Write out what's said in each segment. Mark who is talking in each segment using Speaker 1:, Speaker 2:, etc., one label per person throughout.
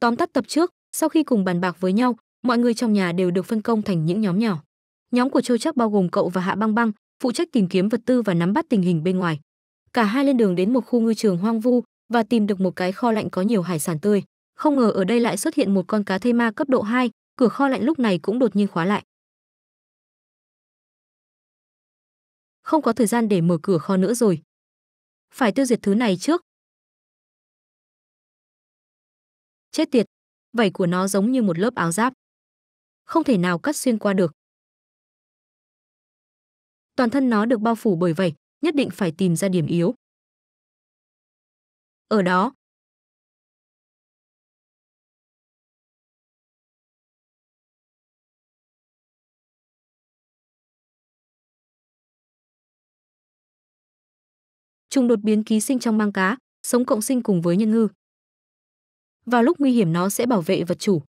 Speaker 1: Tóm tắt tập trước, sau khi cùng bàn bạc với nhau, mọi người trong nhà đều được phân công thành những nhóm nhỏ. Nhóm của Châu Chắc bao gồm cậu và Hạ Băng Băng, phụ trách tìm kiếm vật tư và nắm bắt tình hình bên ngoài. Cả hai lên đường đến một khu ngư trường hoang vu và tìm được một cái kho lạnh có nhiều hải sản tươi. Không ngờ ở đây lại xuất hiện một con cá thây ma cấp độ 2, cửa kho lạnh lúc này cũng đột nhiên khóa lại.
Speaker 2: Không có thời gian để mở cửa kho nữa rồi. Phải tiêu diệt thứ này trước, Chết
Speaker 1: tiệt, vảy của nó giống như một lớp áo giáp. Không thể nào cắt xuyên qua được. Toàn thân nó được bao phủ bởi vảy, nhất định phải tìm ra điểm yếu.
Speaker 2: Ở đó, trùng đột biến ký sinh trong mang cá, sống cộng sinh cùng với nhân ngư, vào lúc nguy hiểm nó sẽ bảo vệ vật chủ.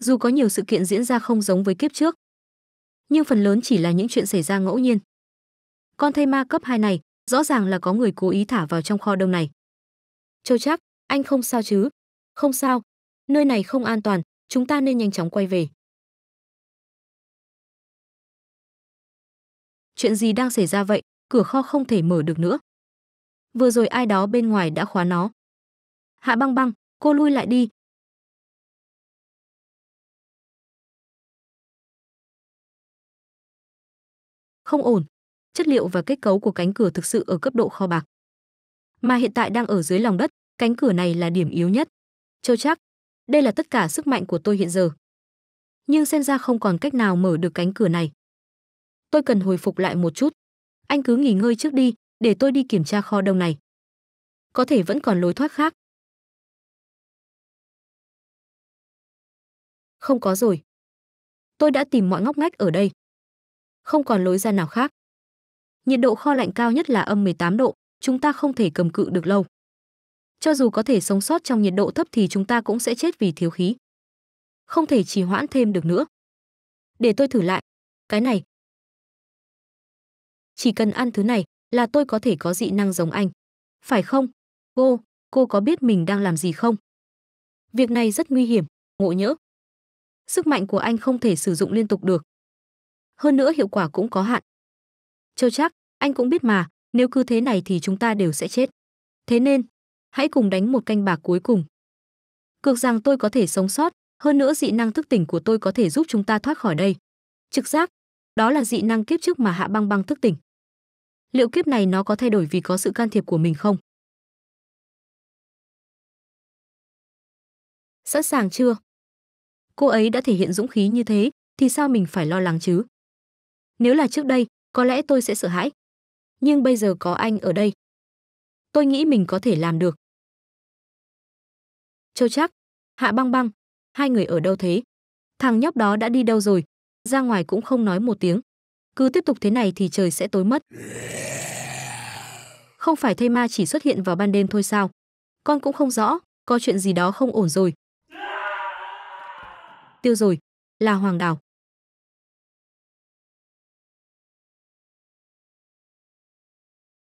Speaker 1: Dù có nhiều sự kiện diễn ra không giống với kiếp trước, nhưng phần lớn chỉ là những chuyện xảy ra ngẫu nhiên. Con thây ma cấp 2 này rõ ràng là có người cố ý thả vào trong kho đông này châu chắc anh không sao chứ không sao nơi này không an toàn chúng
Speaker 2: ta nên nhanh chóng quay về chuyện gì đang xảy ra vậy cửa kho không thể mở được nữa vừa rồi ai đó bên ngoài đã khóa nó hạ băng băng cô lui lại đi không
Speaker 1: ổn chất liệu và kết cấu của cánh cửa thực sự ở cấp độ kho bạc. Mà hiện tại đang ở dưới lòng đất, cánh cửa này là điểm yếu nhất. Châu chắc, đây là tất cả sức mạnh của tôi hiện giờ. Nhưng xem ra không còn cách nào mở được cánh cửa này. Tôi cần hồi phục lại một chút. Anh cứ nghỉ ngơi trước đi, để tôi đi kiểm tra kho đông này. Có
Speaker 2: thể vẫn còn lối thoát khác.
Speaker 1: Không có rồi. Tôi đã tìm mọi ngóc ngách ở đây. Không còn lối ra nào khác. Nhiệt độ kho lạnh cao nhất là âm 18 độ, chúng ta không thể cầm cự được lâu. Cho dù có thể sống sót trong nhiệt độ thấp thì chúng ta cũng sẽ chết vì thiếu khí. Không thể trì hoãn thêm được nữa. Để tôi thử lại. Cái này. Chỉ cần ăn thứ này là tôi có thể có dị năng giống anh. Phải không? Cô, cô có biết mình đang làm gì không? Việc này rất nguy hiểm, ngộ nhỡ. Sức mạnh của anh không thể sử dụng liên tục được. Hơn nữa hiệu quả cũng có hạn. Chưa chắc, anh cũng biết mà, nếu cứ thế này thì chúng ta đều sẽ chết. Thế nên, hãy cùng đánh một canh bạc cuối cùng. Cược rằng tôi có thể sống sót, hơn nữa dị năng thức tỉnh của tôi có thể giúp chúng ta thoát khỏi đây. Trực giác, đó là dị năng kiếp trước mà Hạ Băng Băng thức tỉnh. Liệu kiếp này nó có thay đổi vì có sự can thiệp của mình không?
Speaker 2: Sẵn sàng chưa?
Speaker 1: Cô ấy đã thể hiện dũng khí như thế, thì sao mình phải lo lắng chứ? Nếu là trước đây, có lẽ tôi sẽ sợ hãi. Nhưng bây giờ có anh ở đây, tôi nghĩ mình có thể làm
Speaker 2: được. Châu chắc, Hạ Băng Băng, hai người ở đâu thế?
Speaker 1: Thằng nhóc đó đã đi đâu rồi? Ra ngoài cũng không nói một tiếng. Cứ tiếp tục thế này thì trời sẽ tối mất. Không phải thây ma chỉ xuất hiện vào ban đêm thôi sao? Con cũng không rõ, có chuyện gì đó không ổn rồi.
Speaker 2: Tiêu rồi, là Hoàng Đào.